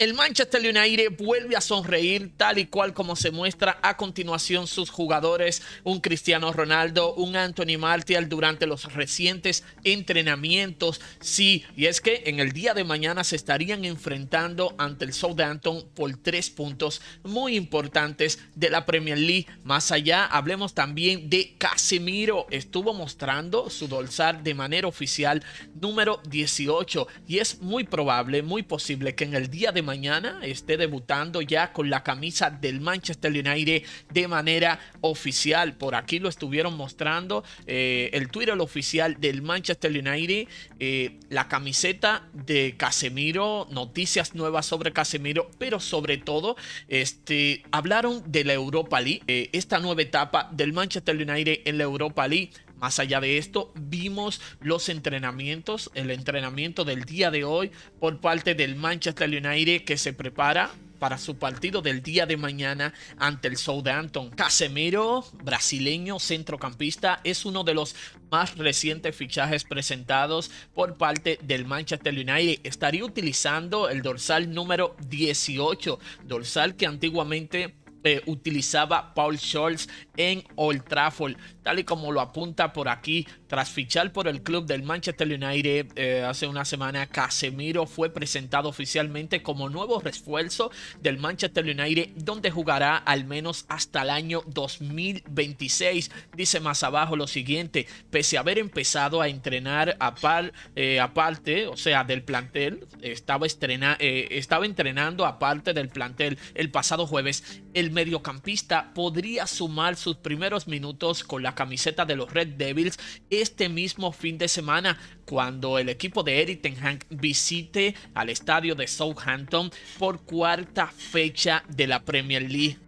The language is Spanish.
El Manchester United vuelve a sonreír tal y cual como se muestra a continuación sus jugadores, un Cristiano Ronaldo, un Anthony Martial durante los recientes entrenamientos. Sí, y es que en el día de mañana se estarían enfrentando ante el Southampton por tres puntos muy importantes de la Premier League. Más allá, hablemos también de Casemiro. Estuvo mostrando su dorsal de manera oficial número 18 y es muy probable, muy posible que en el día de mañana esté debutando ya con la camisa del Manchester United de manera oficial. Por aquí lo estuvieron mostrando eh, el Twitter oficial del Manchester United, eh, la camiseta de Casemiro, noticias nuevas sobre Casemiro, pero sobre todo este, hablaron de la Europa League, eh, esta nueva etapa del Manchester United en la Europa League más allá de esto, vimos los entrenamientos, el entrenamiento del día de hoy por parte del Manchester United que se prepara para su partido del día de mañana ante el Southampton. Casemiro, brasileño centrocampista, es uno de los más recientes fichajes presentados por parte del Manchester United. Estaría utilizando el dorsal número 18, dorsal que antiguamente utilizaba Paul Scholes en Old Trafford, tal y como lo apunta por aquí. Tras fichar por el club del Manchester United eh, hace una semana, Casemiro fue presentado oficialmente como nuevo refuerzo del Manchester United, donde jugará al menos hasta el año 2026. Dice más abajo lo siguiente, pese a haber empezado a entrenar a par, eh, aparte, o sea, del plantel, estaba, eh, estaba entrenando aparte del plantel el pasado jueves, el mediocampista podría sumar sus primeros minutos con la camiseta de los Red Devils este mismo fin de semana cuando el equipo de Eric Ten visite al estadio de Southampton por cuarta fecha de la Premier League